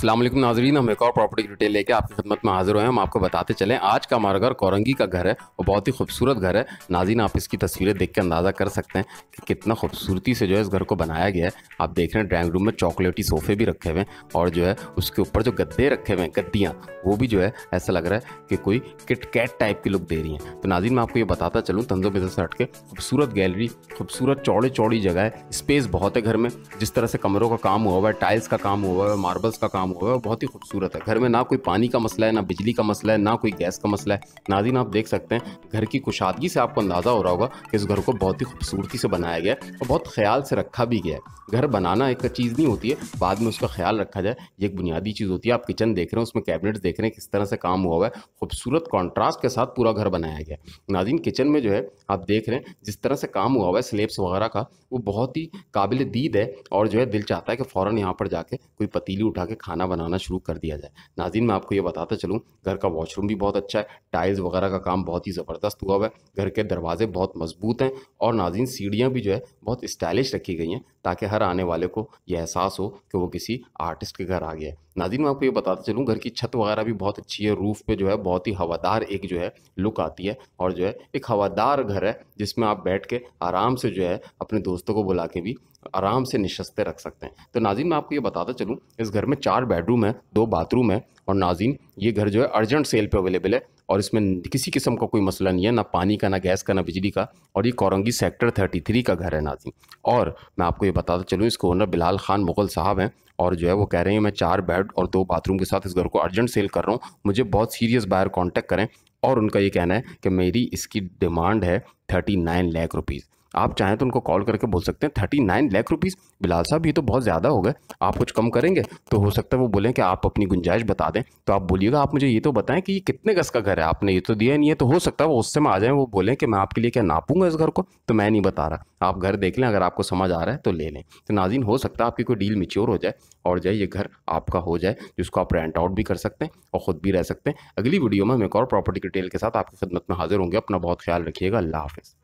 अल्लाम नाजरीन हम एक और प्रॉपर्टी डिटेल लेके आपकी खिदमत में हाजिर हुए हैं हम आपको बताते चलें आज का हमारा घर कोरंगी का घर है और बहुत ही खूबसूरत घर है नाजीन आप इसकी तस्वीरें देख के अंदाज़ा कर सकते हैं कि कितना खूबसूरती से जो है इस घर को बनाया गया है आप देख रहे हैं ड्राइंग रूम में चॉकलेटी सोफे भी रखे हुए हैं और जो है उसके ऊपर जो गद्दे रखे हुए हैं गद्दियाँ वो भी जो है ऐसा लग रहा है कि कोई किट कैट टाइप की लुक दे रही हैं तो नाजीन मैं आपको ये बताता चलूँ तंजो बेजर से हट के खूबसूरत गैलरी खूबसूरत चौड़ी चौड़ी जगह है स्पेस बहुत है घर में जिस तरह से कमरों का काम हुआ हुआ है टाइल्स का काम हुआ हुआ है मार्बल्स का काम काम हुआ है और बहुत ही खूबसूरत है घर में ना कोई पानी का मसला है ना बिजली का मसला है ना कोई गैस का मसला है नाजिन आप देख सकते हैं घर की कुशादगी से आपको अंदाज़ा हो रहा होगा कि इस घर को बहुत ही खूबसूरती से बनाया गया है और बहुत ख्याल से रखा भी गया है घर बनाना एक चीज़ नहीं होती है बाद में उसका ख्याल रखा जाए ये एक बुनियादी चीज़ होती है आप किचन देख रहे हैं उसमें कैबिनेट देख रहे हैं किस तरह से काम हुआ हुआ है खूबसूरत कॉन्ट्रास्ट के साथ पूरा घर बनाया गया नाजिन किचन में जो है आप देख रहे हैं जिस तरह से काम हुआ हुआ है स्लेब्स वगैरह का वो बहुत ही काबिल दीद है और जो है दिल चाहता है कि फ़ौर यहाँ पर जाके कोई पतीली उठा के खाना खाना बनाना शुरू कर दिया जाए नाजिन मैं आपको ये बताता चलूँ घर का वॉशरूम भी बहुत अच्छा है टाइल्स वगैरह का काम बहुत ही ज़बरदस्त हुआ हुआ है घर के दरवाजे बहुत मजबूत हैं और नाजिन सीढ़ियाँ भी जो है बहुत स्टाइलिश रखी गई हैं ताकि हर आने वाले को यह एहसास हो कि वो किसी आर्टिस्ट के घर आ गया है नाजिन मैं आपको ये बताता चलूँ घर की छत वगैरह भी बहुत अच्छी है रूफ़ पे जो है बहुत ही हवादार एक जो है लुक आती है और जो है एक हवादार घर है जिसमें आप बैठ के आराम से जो है अपने दोस्तों को बुला के भी आराम से निशस्तें रख सकते हैं तो नाजिन मैं आपको ये बताता चलूँ इस घर में चार बेडरूम है दो बाथरूम है और नाजीन ये घर जो है अर्जेंट सेल पे अवेलेबल है और इसमें किसी किस्म का कोई मसला नहीं है ना पानी का ना गैस का ना बिजली का और ये कोरंगी सेक्टर थर्टी थ्री का घर है नाजिन और मैं आपको ये बताता चलूँ इसके ओनर बिलाल खान मुगल साहब हैं और जो है वो कह रहे हैं मैं चार बेड और दो बाथरूम के साथ इस घर को अर्जेंट सेल कर रहा हूँ मुझे बहुत सीरियस बायर कॉन्टैक्ट करें और उनका ये कहना है कि मेरी इसकी डिमांड है थर्टी नाइन लैख रुपीज़ आप चाहें तो उनको कॉल करके बोल सकते हैं thirty nine lakh rupees Bilal साहब ये तो बहुत ज़्यादा हो गए आप कुछ कम करेंगे तो हो सकता है वो बोलें कि आप अपनी गुंजाइश बता दें तो आप बोलिएगा आप मुझे ये तो बताएं कि ये कितने गज़ का घर है आपने ये तो दिया नहीं है तो हो सकता है वो उससे में आ जाएँ वो बोलें कि मैं आपके लिए क्या नापूंगा इस घर को तो मैं नहीं बता रहा आप घर देख लें अगर आपको समझ आ रहा है तो ले लें तो नाजिन हो सकता है आपकी कोई डील मिच्योर हो जाए और जाए ये घर आपका हो जाए जिसको आप रेंट आउट भी कर सकते हैं और ख़ुद भी रह सकते हैं अगली वीडियो में हम एक और प्रॉपर्टी डिटेल के साथ आपकी खदमत में हाजिर होंगे अपना बहुत ख्याल रखिएगा अल्लाह हाफिज़